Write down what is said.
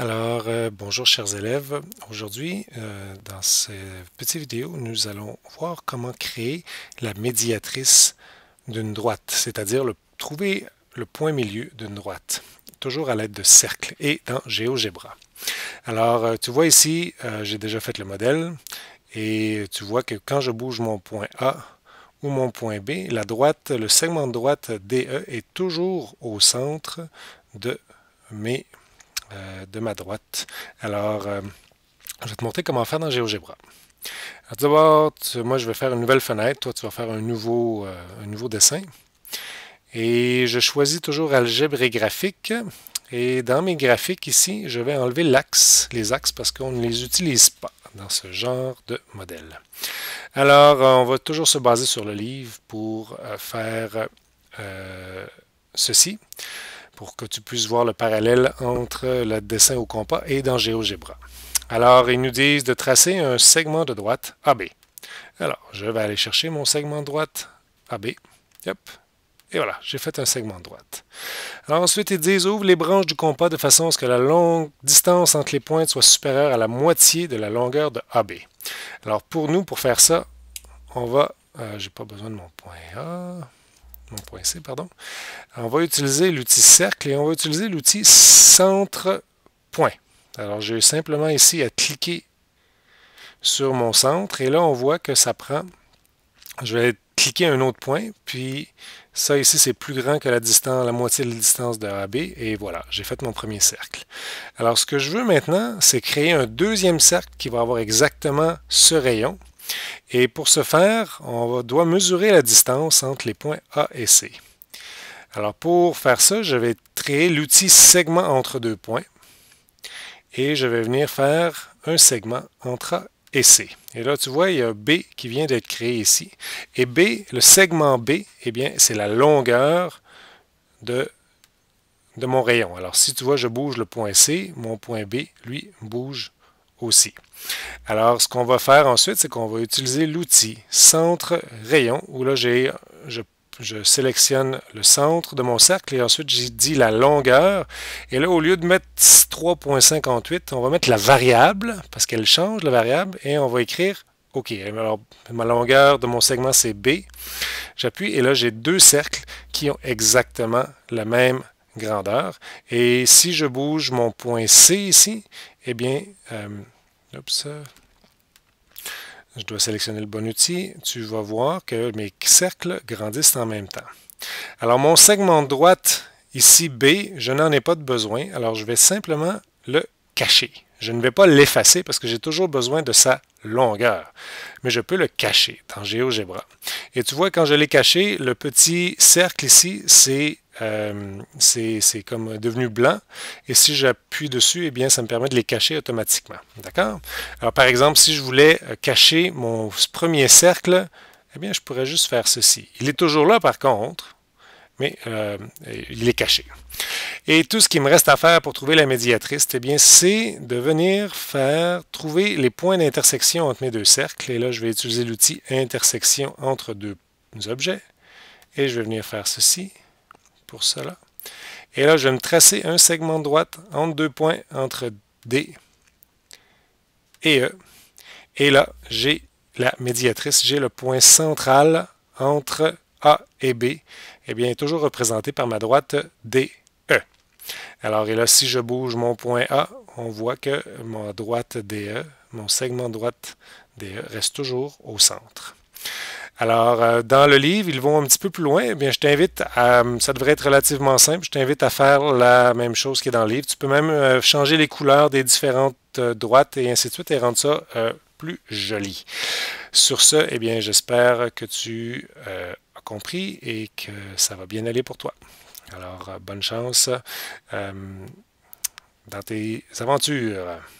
Alors, euh, bonjour chers élèves. Aujourd'hui, euh, dans cette petite vidéo, nous allons voir comment créer la médiatrice d'une droite, c'est-à-dire trouver le point milieu d'une droite, toujours à l'aide de cercles et dans GeoGebra. Alors, euh, tu vois ici, j'ai déjà fait le modèle et tu vois que quand je bouge mon point A, ou mon point B, la droite, le segment de droite DE est toujours au centre de mes euh, de ma droite. Alors, euh, je vais te montrer comment faire dans GeoGebra. d'abord, bah, moi, je vais faire une nouvelle fenêtre. Toi, tu vas faire euh, un nouveau, dessin. Et je choisis toujours algèbre et graphique. Et dans mes graphiques ici, je vais enlever l'axe, les axes, parce qu'on ne les utilise pas dans ce genre de modèle. Alors, on va toujours se baser sur le livre pour faire ceci pour que tu puisses voir le parallèle entre le dessin au compas et dans GeoGebra. Alors, ils nous disent de tracer un segment de droite AB. Alors, je vais aller chercher mon segment de droite AB. Et voilà, j'ai fait un segment de droite. Alors ensuite, ils disent ouvre les branches du compas de façon à ce que la longue distance entre les pointes soit supérieure à la moitié de la longueur de AB. Alors pour nous, pour faire ça, on va... Je euh, j'ai pas besoin de mon point A. C, pardon. On va utiliser l'outil cercle et on va utiliser l'outil centre-point. Alors, j'ai simplement ici à cliquer sur mon centre et là, on voit que ça prend... Je vais cliquer un autre point, puis ça ici, c'est plus grand que la distance, la moitié de la distance de B. et voilà, j'ai fait mon premier cercle. Alors, ce que je veux maintenant, c'est créer un deuxième cercle qui va avoir exactement ce rayon. Et pour ce faire, on doit mesurer la distance entre les points A et C. Alors pour faire ça, je vais créer l'outil segment entre deux points et je vais venir faire un segment entre A et C. Et là, tu vois, il y a B qui vient d'être créé ici. Et B, le segment B, eh bien, c'est la longueur de mon rayon. Alors si tu vois, je bouge le point C, mon point B, lui, bouge aussi. Alors, ce qu'on va faire ensuite, c'est qu'on va utiliser l'outil centre rayon, où là, j'ai, je sélectionne le centre de mon cercle et ensuite j'ai dit la longueur. Et là, au lieu de mettre 3.58, on va mettre la variable parce qu'elle change la variable et on va écrire OK. Alors, ma longueur de mon segment, c'est B. J'appuie et là, j'ai deux cercles qui ont exactement la même grandeur. Et si je bouge mon point C ici, eh bien, euh, je dois sélectionner le bon outil, tu vas voir que mes cercles grandissent en même temps. Alors mon segment de droite, ici B, je n'en ai pas de besoin, alors je vais simplement le cacher. Je ne vais pas l'effacer parce que j'ai toujours besoin de sa longueur, mais je peux le cacher dans GeoGebra. Et tu vois, quand je l'ai caché, le petit cercle ici, c'est euh, c'est comme devenu blanc. Et si j'appuie dessus, eh bien, ça me permet de les cacher automatiquement. D'accord? Alors, par exemple, si je voulais euh, cacher mon premier cercle, eh bien, je pourrais juste faire ceci. Il est toujours là, par contre, mais euh, il est caché. Et tout ce qui me reste à faire pour trouver la médiatrice, eh bien, c'est de venir faire trouver les points d'intersection entre mes deux cercles. Et là, je vais utiliser l'outil intersection entre deux objets. Et je vais venir faire ceci pour cela. Et là, je vais me tracer un segment de droite entre deux points entre D et E. Et là, j'ai la médiatrice, j'ai le point central entre A et B, et eh bien, toujours représenté par ma droite DE. Alors, et là, si je bouge mon point A, on voit que ma droite DE, mon segment de droite DE, reste toujours au centre. Alors, euh, dans le livre, ils vont un petit peu plus loin. Eh bien, je t'invite à. Ça devrait être relativement simple. Je t'invite à faire la même chose qui est dans le livre. Tu peux même euh, changer les couleurs des différentes euh, droites et ainsi de suite et rendre ça plus joli. Sur ce, eh bien, j'espère que tu as compris et que ça va bien aller pour toi. Alors, bonne chance dans tes aventures.